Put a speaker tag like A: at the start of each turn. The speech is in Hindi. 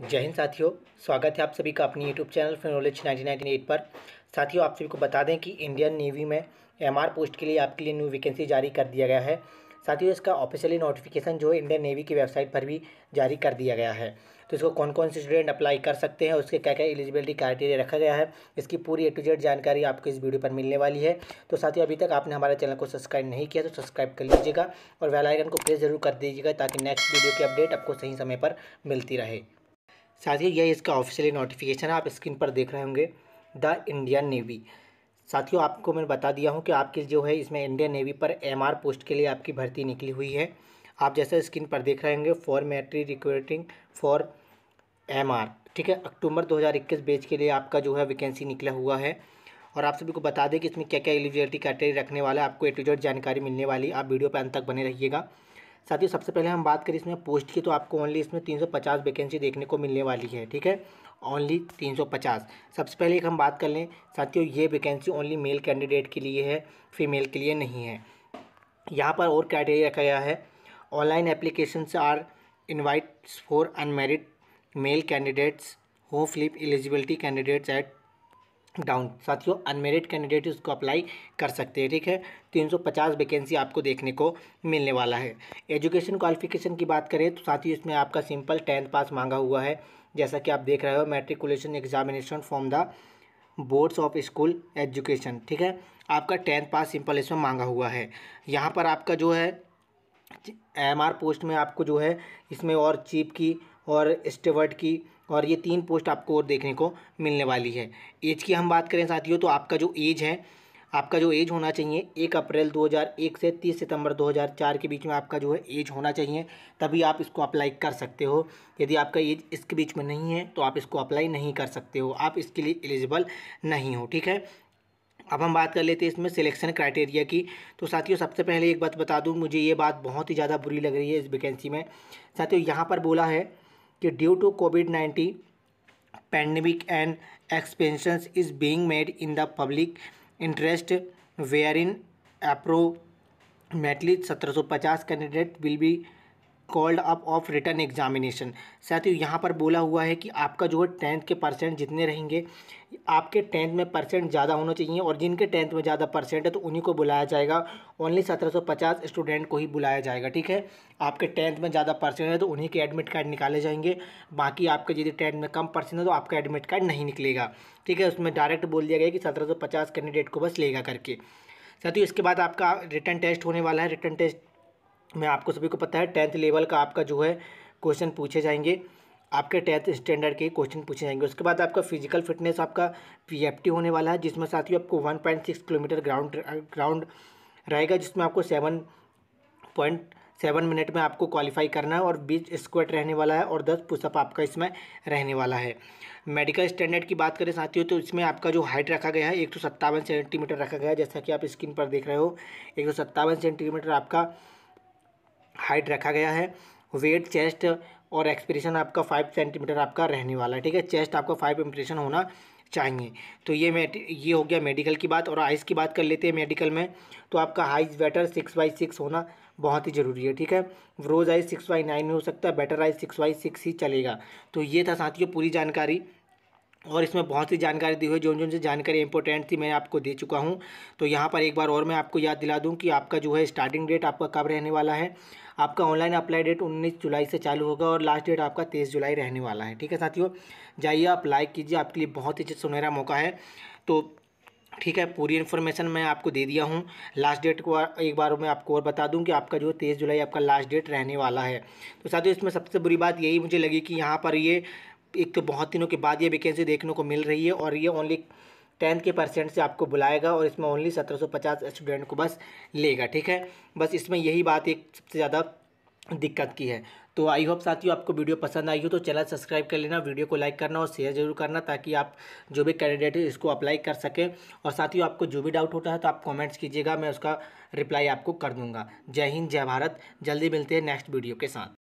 A: जय हिंद साथियों स्वागत है आप सभी का अपनी यूट्यूब चैनल फिनोलेज नाइनटीन पर साथियों आप सभी को बता दें कि इंडियन नेवी में एमआर पोस्ट के लिए आपके लिए न्यू वैकेंसी जारी कर दिया गया है साथियों इसका ऑफिशियली नोटिफिकेशन जो है इंडियन नेवी की वेबसाइट पर भी जारी कर दिया गया है तो इसको कौन कौन से स्टूडेंट अप्लाई कर सकते हैं उसके क्या क्या एलिजिबिलिटी क्राइटेरिया रखा गया है इसकी पूरी ए टू जेड जानकारी आपको इस वीडियो पर मिलने वाली है तो साथियों अभी तक आपने हमारे चैनल को सब्सक्राइब नहीं किया तो सब्सक्राइब कर लीजिएगा और वेलाइकन को प्रेस जरूर कर दीजिएगा ताकि नेक्स्ट वीडियो की अपडेट आपको सही समय पर मिलती रहे साथ ही यह इसका ऑफिशियली नोटिफिकेशन है आप स्क्रीन पर देख रहे होंगे द इंडियन नेवी साथियों आपको मैंने बता दिया हूँ कि आपकी जो है इसमें इंडियन नेवी पर एमआर पोस्ट के लिए आपकी भर्ती निकली हुई है आप जैसे स्क्रीन पर देख रहे होंगे for matric recruiting for MR ठीक है अक्टूबर 2021 बैच के लिए आपका जो है वैकेंसी निकला हुआ है और आप सभी को बता दें कि इसमें क्या क्या एलिजिबिलिटी क्राइटेरिया रखने वाला है आपको ए टू जानकारी मिलने वाली आप वीडियो पर अंत तक बने रहिएगा साथ ही सबसे पहले हम बात करें इसमें पोस्ट की तो आपको ओनली इसमें पचास वैकेंसी देखने को मिलने वाली है ठीक है ओनली 350 सबसे पहले एक हम बात कर लें साथियों ये वैकेंसी ओनली मेल कैंडिडेट के लिए है फीमेल के लिए नहीं है यहाँ पर और क्राइटेरिया रखा गया है online application are invites for unmarried male candidates who fulfil eligibility candidates at down साथियों अनमेरिड कैंडिडेट उसको अप्लाई कर सकते हैं ठीक है 350 वैकेंसी आपको देखने को मिलने वाला है एजुकेशन क्वालिफिकेशन की बात करें तो साथियों इसमें आपका सिंपल टेंथ पास मांगा हुआ है जैसा कि आप देख रहे हो matriculation examination from the boards of school education ठीक है आपका टेंथ पास सिंपल इसमें मांगा हुआ है यहाँ पर आपका जो है एम आर पोस्ट में आपको जो है इसमें और चीप की और स्टेवर्ट की और ये तीन पोस्ट आपको और देखने को मिलने वाली है एज की हम बात करें साथियों तो आपका जो एज है आपका जो एज होना चाहिए एक अप्रैल 2001 से 30 सितंबर 2004 के बीच में आपका जो है एज होना चाहिए तभी आप इसको अप्लाई कर सकते हो यदि आपका एज इसके बीच में नहीं है तो आप इसको अप्लाई नहीं कर सकते हो आप इसके लिए एलिजिबल नहीं हो ठीक है अब हम बात कर लेते हैं इसमें सिलेक्शन क्राइटेरिया की तो साथियों सबसे पहले एक बात बता दूँ मुझे ये बात बहुत ही ज़्यादा बुरी लग रही है इस वैकेंसी में साथियों यहाँ पर बोला है कि due to Covid nineteen pandemic and extension is being made in the public interest wherein इन अप्रोमेटली सत्रह सौ पचास candidate will be called up of return examination साथियों यहाँ पर बोला हुआ है कि आपका जो है टेंथ के परसेंट जितने रहेंगे आपके टेंथ में परसेंट ज़्यादा होना चाहिए और जिनके टेंथ में ज़्यादा परसेंट है तो उन्हीं को बुलाया जाएगा ओनली सत्रह सौ पचास स्टूडेंट को ही बुलाया जाएगा ठीक है आपके टेंथ में ज़्यादा परसेंट है तो उन्हीं के एडमिट कार्ड निकाले जाएंगे बाकी आपके यदि टेंथ में कम परसेंट है तो आपका एडमिट कार्ड नहीं निकलेगा ठीक है उसमें डायरेक्ट बोल दिया गया कि सत्रह सौ पचास कैंडिडेट को बस लेगा करके साथ ही इसके बाद आपका रिटर्न टेस्ट होने वाला है रिटर्न टेस्ट मैं आपको सभी को पता है टेंथ लेवल का आपका जो है क्वेश्चन पूछे जाएंगे आपके टेंथ स्टैंडर्ड के क्वेश्चन पूछे जाएंगे उसके बाद आपका फिजिकल फिटनेस आपका पी होने वाला है जिसमें साथियों आपको one point six kilometre ground ground रहेगा जिसमें आपको सेवन पॉइंट सेवन मिनट में आपको क्वालिफाई करना है और बीस स्क्वेट रहने वाला है और दस पुशअप आपका इसमें रहने वाला है मेडिकल स्टैंडर्ड की बात करें साथियों तो इसमें आपका जो हाइट रखा गया है एक सौ सत्तावन सेंटीमीटर रखा गया है जैसा कि आप स्क्रीन पर देख रहे हो एक सौ सत्तावन सेंटीमीटर आपका हाइट रखा गया है वेट चेस्ट और एक्सप्रेशन आपका फाइव सेंटीमीटर आपका रहने वाला है ठीक है चेस्ट आपका फाइव इंप्रेशन होना चाहिए तो ये ये हो गया मेडिकल की बात और आइस की बात कर लेते हैं मेडिकल में तो आपका eyes better six by six होना बहुत ही ज़रूरी है ठीक है रोज़ आइज सिक्स बाई नाइन में हो सकता है better eyes six by six ही चलेगा तो ये था साथियों पूरी जानकारी और इसमें बहुत सी जानकारी दी हुई जो जो से जानकारी इंपॉर्टेंट थी मैं आपको दे चुका हूँ तो यहाँ पर एक बार और मैं आपको याद दिला दूँ कि आपका जो है स्टार्टिंग डेट आपका कब रहने वाला है आपका ऑनलाइन अप्लाई डेट 19 जुलाई से चालू होगा और लास्ट डेट आपका 23 जुलाई रहने वाला है ठीक है साथियों जाइए आप लाइक कीजिए आपके लिए बहुत ही सुनहरा मौका है तो ठीक है पूरी इन्फॉर्मेशन मैं आपको दे दिया हूँ लास्ट डेट को एक बार मैं आपको और बता दूँ कि आपका जो तेईस जुलाई आपका लास्ट डेट रहने वाला है तो साथियों इसमें सबसे बुरी बात यही मुझे लगी कि यहाँ पर ये एक तो बहुत दिनों के बाद ये वैकेंसी देखने को मिल रही है और ये ओनली टेंथ के परसेंट से आपको बुलाएगा और इसमें ओनली सत्रह सौ पचास स्टूडेंट को बस लेगा ठीक है बस इसमें यही बात एक सबसे ज़्यादा दिक्कत की है तो आई होप साथियों आपको वीडियो पसंद आई हो तो चैनल सब्सक्राइब कर लेना वीडियो को लाइक करना और शेयर जरूर करना ताकि आप जो भी कैंडिडेट है इसको अप्लाई कर सकें और साथियों आपको जो भी डाउट होता है तो आप कमेंट्स कीजिएगा मैं उसका रिप्लाई आपको कर दूंगा जय हिंद जय भारत जल्दी मिलते हैं नेक्स्ट वीडियो के साथ